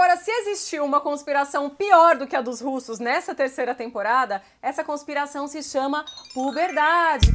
Agora, se existiu uma conspiração pior do que a dos russos nessa terceira temporada, essa conspiração se chama puberdade.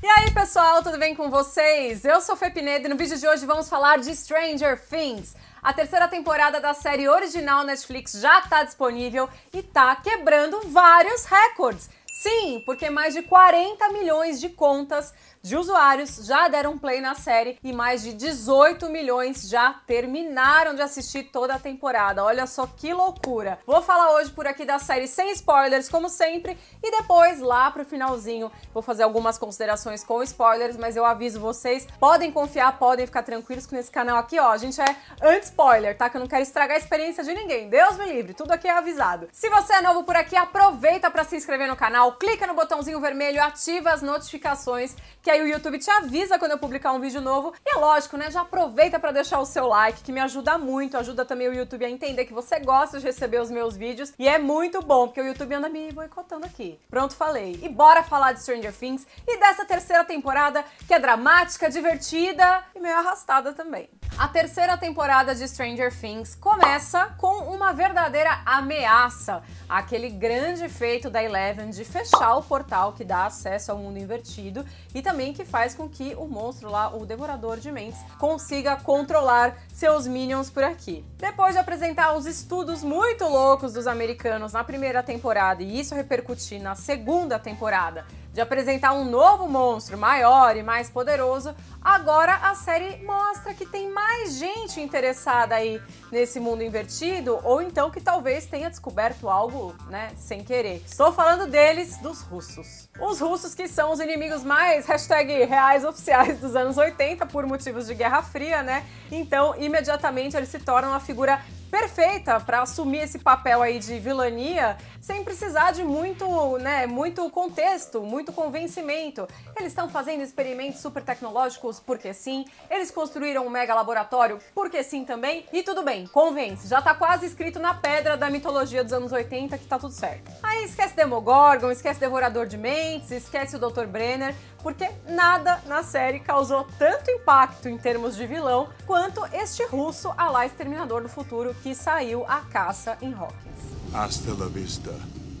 E aí, pessoal, tudo bem com vocês? Eu sou Fê Pinedo e no vídeo de hoje vamos falar de Stranger Things. A terceira temporada da série original Netflix já está disponível e está quebrando vários recordes. Sim, porque mais de 40 milhões de contas de usuários já deram play na série e mais de 18 milhões já terminaram de assistir toda a temporada. Olha só que loucura! Vou falar hoje por aqui da série sem spoilers, como sempre, e depois lá pro finalzinho vou fazer algumas considerações com spoilers, mas eu aviso vocês, podem confiar, podem ficar tranquilos que nesse canal aqui, ó, a gente é anti-spoiler, tá? Que eu não quero estragar a experiência de ninguém. Deus me livre, tudo aqui é avisado. Se você é novo por aqui, aproveita para se inscrever no canal, clica no botãozinho vermelho, ativa as notificações que aí o YouTube te avisa quando eu publicar um vídeo novo. E é lógico, né? Já aproveita para deixar o seu like, que me ajuda muito, ajuda também o YouTube a entender que você gosta de receber os meus vídeos. E é muito bom, porque o YouTube anda me boicotando aqui. Pronto, falei. E bora falar de Stranger Things e dessa terceira temporada, que é dramática, divertida e meio arrastada também. A terceira temporada de Stranger Things começa com uma verdadeira ameaça, aquele grande feito da Eleven de fechar o portal que dá acesso ao mundo invertido e também também que faz com que o monstro lá, o Devorador de Mentes, consiga controlar seus minions por aqui. Depois de apresentar os estudos muito loucos dos americanos na primeira temporada e isso repercutir na segunda temporada, de apresentar um novo monstro maior e mais poderoso, agora a série mostra que tem mais gente interessada aí nesse mundo invertido, ou então que talvez tenha descoberto algo, né, sem querer. Estou falando deles, dos russos. Os russos que são os inimigos mais hashtag reais oficiais dos anos 80 por motivos de Guerra Fria, né? Então, imediatamente eles se tornam a figura perfeita para assumir esse papel aí de vilania sem precisar de muito, né, muito contexto, muito convencimento. Eles estão fazendo experimentos super tecnológicos porque sim, eles construíram um mega laboratório porque sim também, e tudo bem, convence, já tá quase escrito na pedra da mitologia dos anos 80 que tá tudo certo. Aí esquece Demogorgon, esquece Devorador de Mentes, esquece o Dr. Brenner, porque nada na série causou tanto impacto em termos de vilão quanto este russo a lá Exterminador do Futuro que saiu à caça em Hawkins. Hasta la vista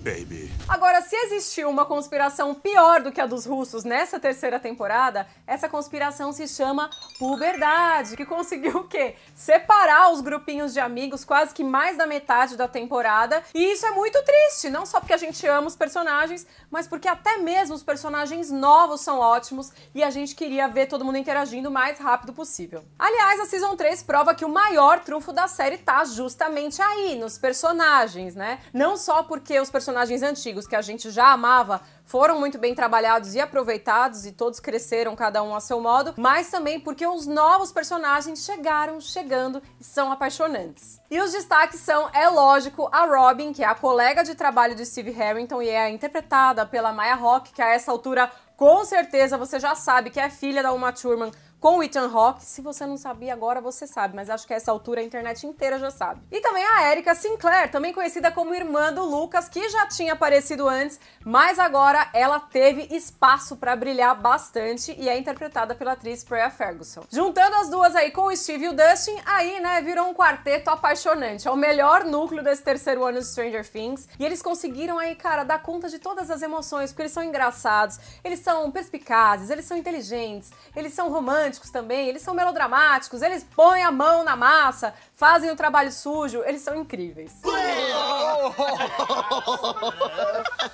baby. Agora, se existiu uma conspiração pior do que a dos russos nessa terceira temporada, essa conspiração se chama puberdade, que conseguiu o quê? Separar os grupinhos de amigos quase que mais da metade da temporada. E isso é muito triste, não só porque a gente ama os personagens, mas porque até mesmo os personagens novos são ótimos e a gente queria ver todo mundo interagindo o mais rápido possível. Aliás, a Season 3 prova que o maior trunfo da série tá justamente aí, nos personagens, né? Não só porque os personagens personagens antigos que a gente já amava foram muito bem trabalhados e aproveitados e todos cresceram cada um a seu modo, mas também porque os novos personagens chegaram, chegando e são apaixonantes. E os destaques são, é lógico, a Robin, que é a colega de trabalho de Steve Harrington e é interpretada pela Maya Rock, que a essa altura com certeza você já sabe que é filha da Uma Thurman com o Ethan Hawke. Se você não sabia agora, você sabe, mas acho que a essa altura a internet inteira já sabe. E também a Erika Sinclair, também conhecida como irmã do Lucas, que já tinha aparecido antes, mas agora ela teve espaço para brilhar bastante e é interpretada pela atriz Freya Ferguson. Juntando as duas aí com o Steve e o Dustin, aí, né, virou um quarteto apaixonante. É o melhor núcleo desse terceiro ano de Stranger Things e eles conseguiram aí, cara, dar conta de todas as emoções, porque eles são engraçados, eles são perspicazes, eles são inteligentes, eles são românticos, românticos também, eles são melodramáticos, eles põem a mão na massa, fazem o trabalho sujo, eles são incríveis.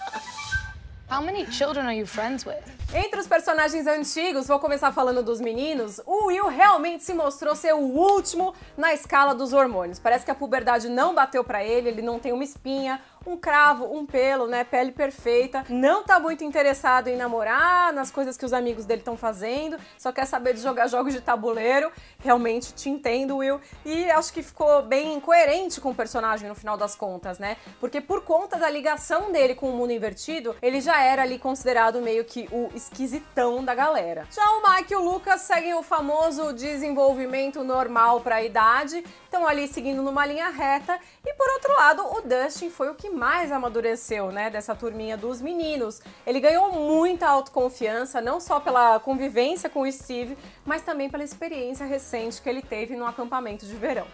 How many children are you friends with? Entre os personagens antigos, vou começar falando dos meninos. O Will realmente se mostrou ser o último na escala dos hormônios. Parece que a puberdade não bateu para ele, ele não tem uma espinha, um cravo, um pelo, né? Pele perfeita. Não tá muito interessado em namorar, nas coisas que os amigos dele estão fazendo, só quer saber de jogar jogos de tabuleiro. Realmente te entendo, Will. E acho que ficou bem coerente com o personagem no final das contas, né? Porque por conta da ligação dele com o mundo invertido, ele já era ali considerado meio que o esquisitão da galera. Já o Mike e o Lucas seguem o famoso desenvolvimento normal para a idade, estão ali seguindo numa linha reta. E por outro lado, o Dustin foi o que mais amadureceu, né, dessa turminha dos meninos. Ele ganhou muita autoconfiança, não só pela convivência com o Steve, mas também pela experiência recente que ele teve no acampamento de verão.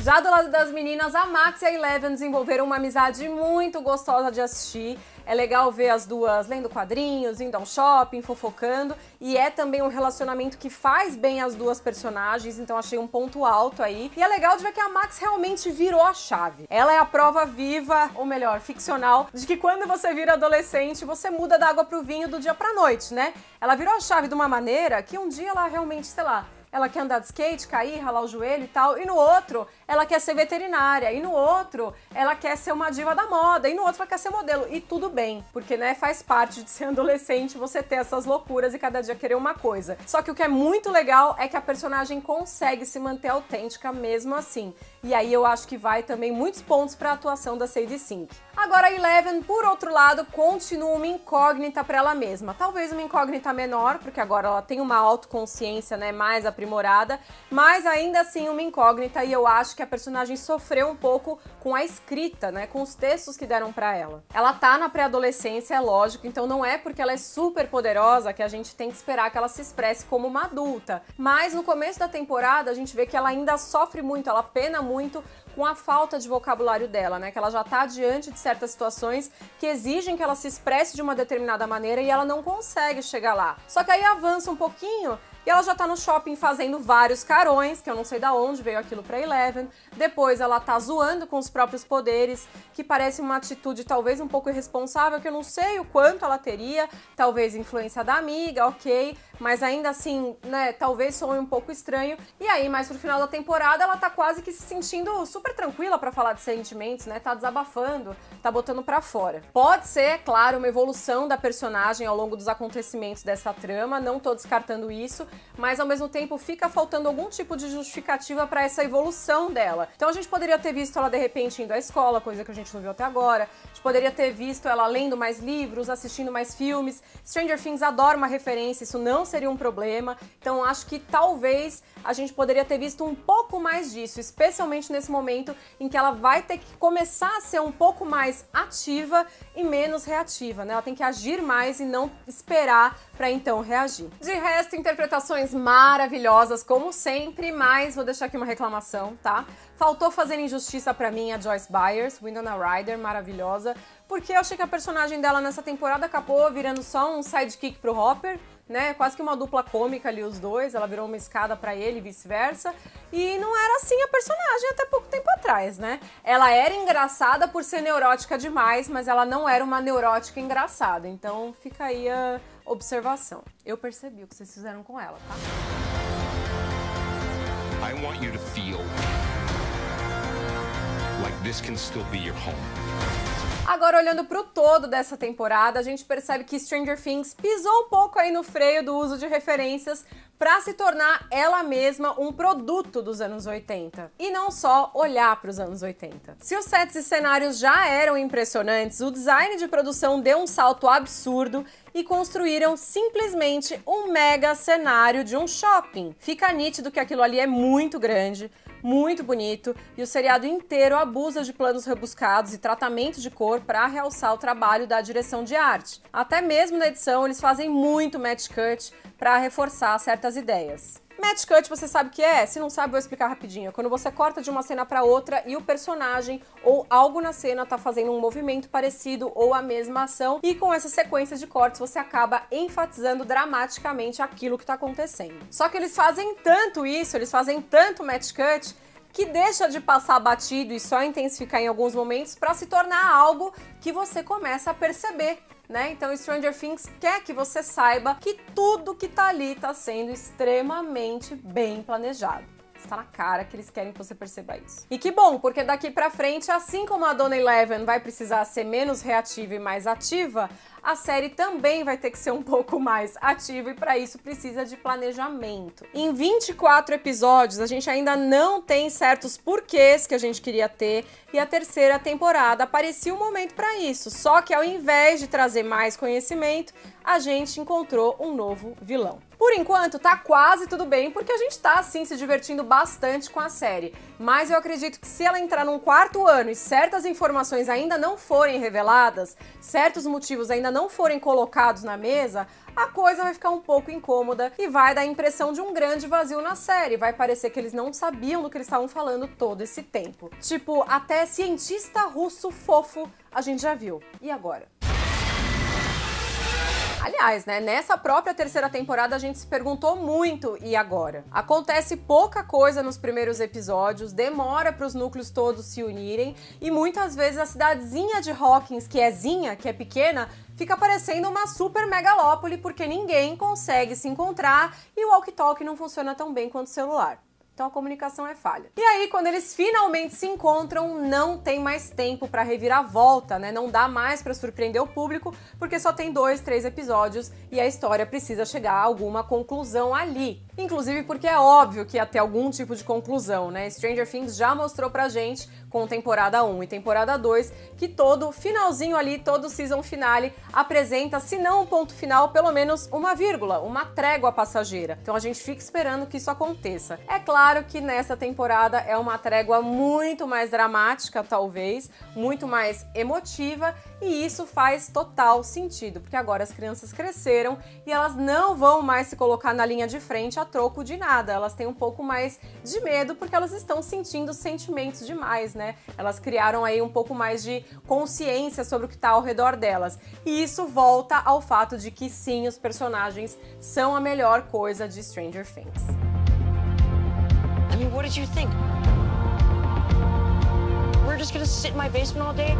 Já do lado das meninas, a Max e a Eleven desenvolveram uma amizade muito gostosa de assistir. É legal ver as duas lendo quadrinhos, indo ao shopping, fofocando. E é também um relacionamento que faz bem as duas personagens, então achei um ponto alto aí. E é legal de ver que a Max realmente virou a chave. Ela é a prova viva, ou melhor, ficcional, de que quando você vira adolescente, você muda da água pro vinho do dia pra noite, né? Ela virou a chave de uma maneira que um dia ela realmente, sei lá, ela quer andar de skate, cair, ralar o joelho e tal. E no outro, ela quer ser veterinária. E no outro, ela quer ser uma diva da moda. E no outro, ela quer ser modelo. E tudo bem, porque né, faz parte de ser adolescente você ter essas loucuras e cada dia querer uma coisa. Só que o que é muito legal é que a personagem consegue se manter autêntica mesmo assim. E aí eu acho que vai também muitos pontos para a atuação da Sadie Sink. Agora, a Eleven, por outro lado, continua uma incógnita para ela mesma. Talvez uma incógnita menor, porque agora ela tem uma autoconsciência né, mais aprimorada, mas ainda assim uma incógnita e eu acho que a personagem sofreu um pouco com a escrita, né, com os textos que deram para ela. Ela tá na pré-adolescência, é lógico, então não é porque ela é super poderosa que a gente tem que esperar que ela se expresse como uma adulta, mas no começo da temporada a gente vê que ela ainda sofre muito, ela pena muito com a falta de vocabulário dela, né? Que ela já tá diante de certas situações que exigem que ela se expresse de uma determinada maneira e ela não consegue chegar lá. Só que aí avança um pouquinho, e ela já tá no shopping fazendo vários carões, que eu não sei da onde veio aquilo pra Eleven. Depois ela tá zoando com os próprios poderes, que parece uma atitude talvez um pouco irresponsável, que eu não sei o quanto ela teria, talvez influência da amiga, ok, mas ainda assim, né, talvez soe um pouco estranho. E aí, mais pro final da temporada, ela tá quase que se sentindo super tranquila para falar de sentimentos, né? Tá desabafando, tá botando para fora. Pode ser, é claro, uma evolução da personagem ao longo dos acontecimentos dessa trama, não tô descartando isso, mas ao mesmo tempo fica faltando algum tipo de justificativa para essa evolução dela. Então a gente poderia ter visto ela de repente indo à escola, coisa que a gente não viu até agora. A gente poderia ter visto ela lendo mais livros, assistindo mais filmes. Stranger Things adora uma referência, isso não seria um problema. Então acho que talvez a gente poderia ter visto um pouco mais disso, especialmente nesse momento em que ela vai ter que começar a ser um pouco mais ativa e menos reativa, né? Ela tem que agir mais e não esperar para então reagir. De resto, interpretações maravilhosas como sempre, mas vou deixar aqui uma reclamação, tá? Faltou fazer injustiça para mim a Joyce Byers, Winona Ryder, maravilhosa, porque eu achei que a personagem dela nessa temporada acabou virando só um sidekick pro Hopper, né? Quase que uma dupla cômica ali os dois, ela virou uma escada para ele, e vice-versa. E não era assim a personagem até pouco tempo atrás, né? Ela era engraçada por ser neurótica demais, mas ela não era uma neurótica engraçada. Então fica aí a observação. Eu percebi o que vocês fizeram com ela, tá? I want you to feel like this can still be your home. Agora, olhando para o todo dessa temporada, a gente percebe que Stranger Things pisou um pouco aí no freio do uso de referências para se tornar ela mesma um produto dos anos 80 e não só olhar para os anos 80. Se os sets e cenários já eram impressionantes, o design de produção deu um salto absurdo e construíram simplesmente um mega cenário de um shopping. Fica nítido que aquilo ali é muito grande, muito bonito e o seriado inteiro abusa de planos rebuscados e tratamento de cor para realçar o trabalho da direção de arte. Até mesmo na edição, eles fazem muito match cut para reforçar certas ideias. Match cut, você sabe o que é? Se não sabe, vou explicar rapidinho. Quando você corta de uma cena para outra e o personagem ou algo na cena tá fazendo um movimento parecido ou a mesma ação, e com essa sequência de cortes você acaba enfatizando dramaticamente aquilo que tá acontecendo. Só que eles fazem tanto isso, eles fazem tanto match cut que deixa de passar batido e só intensificar em alguns momentos para se tornar algo que você começa a perceber. Né? Então Stranger Things quer que você saiba que tudo que tá ali tá sendo extremamente bem planejado. Está na cara que eles querem que você perceba isso. E que bom, porque daqui para frente, assim como a Dona Eleven vai precisar ser menos reativa e mais ativa, a série também vai ter que ser um pouco mais ativa e para isso precisa de planejamento. Em 24 episódios, a gente ainda não tem certos porquês que a gente queria ter e a terceira temporada aparecia um momento para isso. Só que ao invés de trazer mais conhecimento, a gente encontrou um novo vilão. Por enquanto, tá quase tudo bem, porque a gente tá, assim, se divertindo bastante com a série. Mas eu acredito que se ela entrar num quarto ano e certas informações ainda não forem reveladas, certos motivos ainda não forem colocados na mesa, a coisa vai ficar um pouco incômoda e vai dar a impressão de um grande vazio na série. Vai parecer que eles não sabiam do que eles estavam falando todo esse tempo. Tipo, até cientista russo fofo a gente já viu. E agora? Aliás, né, nessa própria terceira temporada a gente se perguntou muito e agora? Acontece pouca coisa nos primeiros episódios, demora para os núcleos todos se unirem e muitas vezes a cidadezinha de Hawkins, que é zinha, que é pequena, fica parecendo uma super megalópole porque ninguém consegue se encontrar e o walkie-talkie não funciona tão bem quanto o celular. Então a comunicação é falha. E aí, quando eles finalmente se encontram, não tem mais tempo para revirar a volta, né? Não dá mais para surpreender o público, porque só tem dois, três episódios e a história precisa chegar a alguma conclusão ali. Inclusive porque é óbvio que ia ter algum tipo de conclusão, né? Stranger Things já mostrou pra gente com temporada 1 e temporada 2 que todo finalzinho ali, todo season finale apresenta, se não um ponto final, pelo menos uma vírgula, uma trégua passageira. Então a gente fica esperando que isso aconteça. É claro Claro que nessa temporada é uma trégua muito mais dramática, talvez, muito mais emotiva, e isso faz total sentido, porque agora as crianças cresceram e elas não vão mais se colocar na linha de frente a troco de nada. Elas têm um pouco mais de medo porque elas estão sentindo sentimentos demais, né? Elas criaram aí um pouco mais de consciência sobre o que está ao redor delas. E isso volta ao fato de que sim, os personagens são a melhor coisa de Stranger Things mean, what did you think? We're just gonna sit in my basement all day?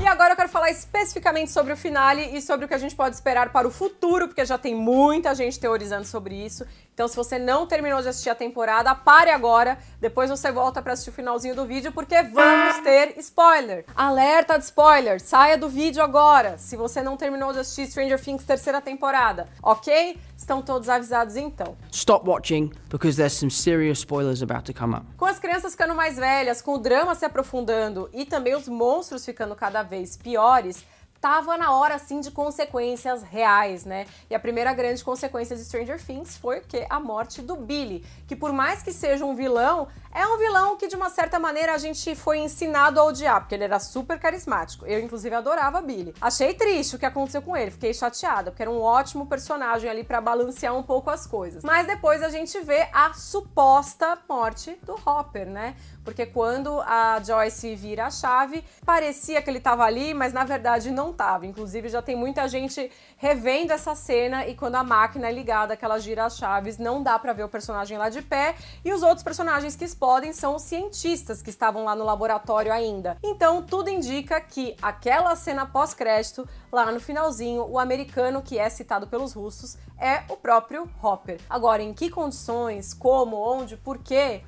E agora eu quero falar especificamente sobre o finale e sobre o que a gente pode esperar para o futuro, porque já tem muita gente teorizando sobre isso. Então, se você não terminou de assistir a temporada, pare agora. Depois você volta para assistir o finalzinho do vídeo, porque vamos ter spoiler. Alerta de spoiler! Saia do vídeo agora, se você não terminou de assistir Stranger Things terceira temporada, ok? Estão todos avisados então. Stop watching, because there's some serious spoilers about to come up. Com as crianças ficando mais velhas, com o drama se aprofundando e também os monstros ficando cada vez piores, tava na hora, assim, de consequências reais, né? E a primeira grande consequência de Stranger Things foi que A morte do Billy, que por mais que seja um vilão, é um vilão que, de uma certa maneira, a gente foi ensinado a odiar, porque ele era super carismático. Eu, inclusive, adorava Billy. Achei triste o que aconteceu com ele, fiquei chateada, porque era um ótimo personagem ali para balancear um pouco as coisas. Mas depois a gente vê a suposta morte do Hopper, né? Porque quando a Joyce vira a chave, parecia que ele tava ali, mas na verdade não não tava. Inclusive, já tem muita gente revendo essa cena e quando a máquina é ligada, que ela gira as chaves, não dá para ver o personagem lá de pé. E os outros personagens que explodem são os cientistas que estavam lá no laboratório ainda. Então, tudo indica que aquela cena pós-crédito, lá no finalzinho, o americano que é citado pelos russos é o próprio Hopper. Agora, em que condições, como, onde, por quê?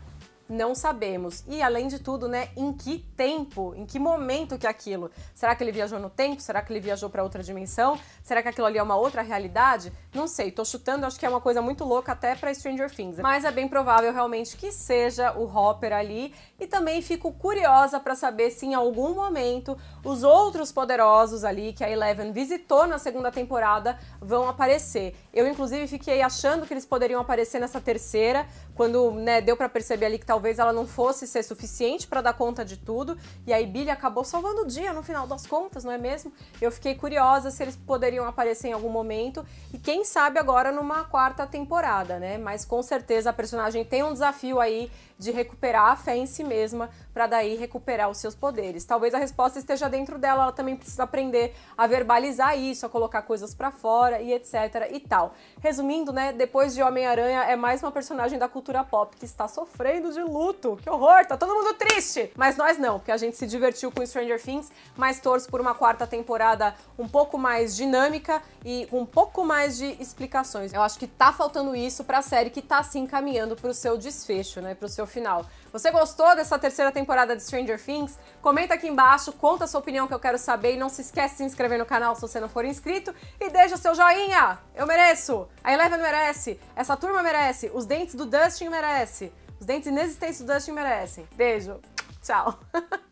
não sabemos. E além de tudo, né, em que tempo, em que momento que é aquilo? Será que ele viajou no tempo? Será que ele viajou para outra dimensão? Será que aquilo ali é uma outra realidade? Não sei, tô chutando, acho que é uma coisa muito louca até para Stranger Things, né? mas é bem provável realmente que seja o Hopper ali. E também fico curiosa para saber se em algum momento os outros poderosos ali que a Eleven visitou na segunda temporada vão aparecer. Eu inclusive fiquei achando que eles poderiam aparecer nessa terceira, quando, né, deu para perceber ali que tal tá talvez ela não fosse ser suficiente para dar conta de tudo. E aí Billy acabou salvando o dia no final das contas, não é mesmo? Eu fiquei curiosa se eles poderiam aparecer em algum momento e quem sabe agora numa quarta temporada, né? Mas com certeza a personagem tem um desafio aí de recuperar a fé em si mesma para daí recuperar os seus poderes. Talvez a resposta esteja dentro dela, ela também precisa aprender a verbalizar isso, a colocar coisas para fora e etc e tal. Resumindo, né, depois de Homem-Aranha é mais uma personagem da cultura pop que está sofrendo de luto. Que horror, tá todo mundo triste. Mas nós não, porque a gente se divertiu com Stranger Things, mas torço por uma quarta temporada um pouco mais dinâmica e um pouco mais de explicações. Eu acho que tá faltando isso pra série que tá se assim, encaminhando pro seu desfecho, né, pro seu final. Você gostou dessa terceira temporada de Stranger Things? Comenta aqui embaixo, conta a sua opinião que eu quero saber e não se esquece de se inscrever no canal se você não for inscrito e deixa seu joinha! Eu mereço! A Eleven merece! Essa turma merece! Os dentes do Dustin merece! Os dentes inexistentes do Dustin merecem. Beijo. Tchau.